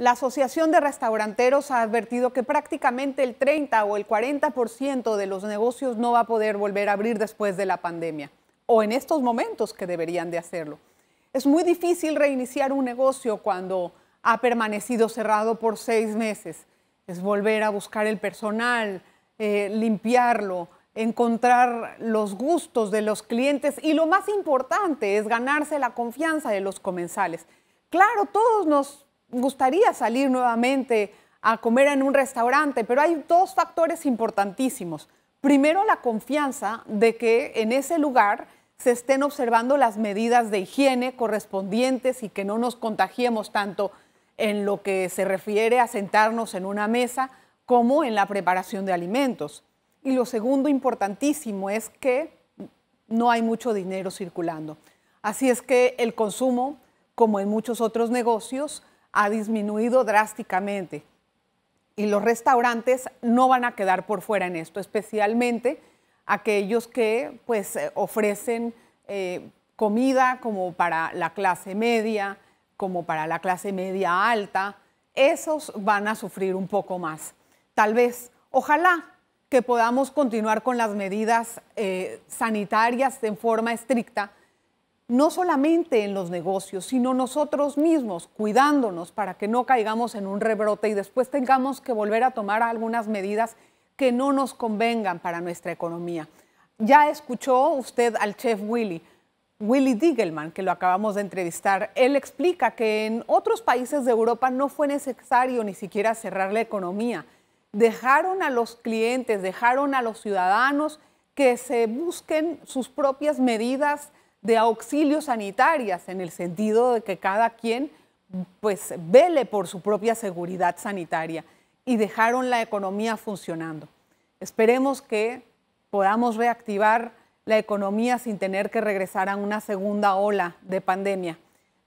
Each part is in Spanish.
La Asociación de Restauranteros ha advertido que prácticamente el 30 o el 40% de los negocios no va a poder volver a abrir después de la pandemia, o en estos momentos que deberían de hacerlo. Es muy difícil reiniciar un negocio cuando ha permanecido cerrado por seis meses. Es volver a buscar el personal, eh, limpiarlo, encontrar los gustos de los clientes y lo más importante es ganarse la confianza de los comensales. Claro, todos nos gustaría salir nuevamente a comer en un restaurante, pero hay dos factores importantísimos. Primero, la confianza de que en ese lugar se estén observando las medidas de higiene correspondientes y que no nos contagiemos tanto en lo que se refiere a sentarnos en una mesa como en la preparación de alimentos. Y lo segundo importantísimo es que no hay mucho dinero circulando. Así es que el consumo, como en muchos otros negocios, ha disminuido drásticamente y los restaurantes no van a quedar por fuera en esto, especialmente aquellos que pues, eh, ofrecen eh, comida como para la clase media, como para la clase media alta, esos van a sufrir un poco más. Tal vez, ojalá que podamos continuar con las medidas eh, sanitarias en forma estricta, no solamente en los negocios, sino nosotros mismos, cuidándonos para que no caigamos en un rebrote y después tengamos que volver a tomar algunas medidas que no nos convengan para nuestra economía. Ya escuchó usted al chef Willy, Willy Diegelman, que lo acabamos de entrevistar. Él explica que en otros países de Europa no fue necesario ni siquiera cerrar la economía. Dejaron a los clientes, dejaron a los ciudadanos que se busquen sus propias medidas, de auxilios sanitarias, en el sentido de que cada quien pues vele por su propia seguridad sanitaria y dejaron la economía funcionando. Esperemos que podamos reactivar la economía sin tener que regresar a una segunda ola de pandemia.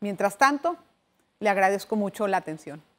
Mientras tanto, le agradezco mucho la atención.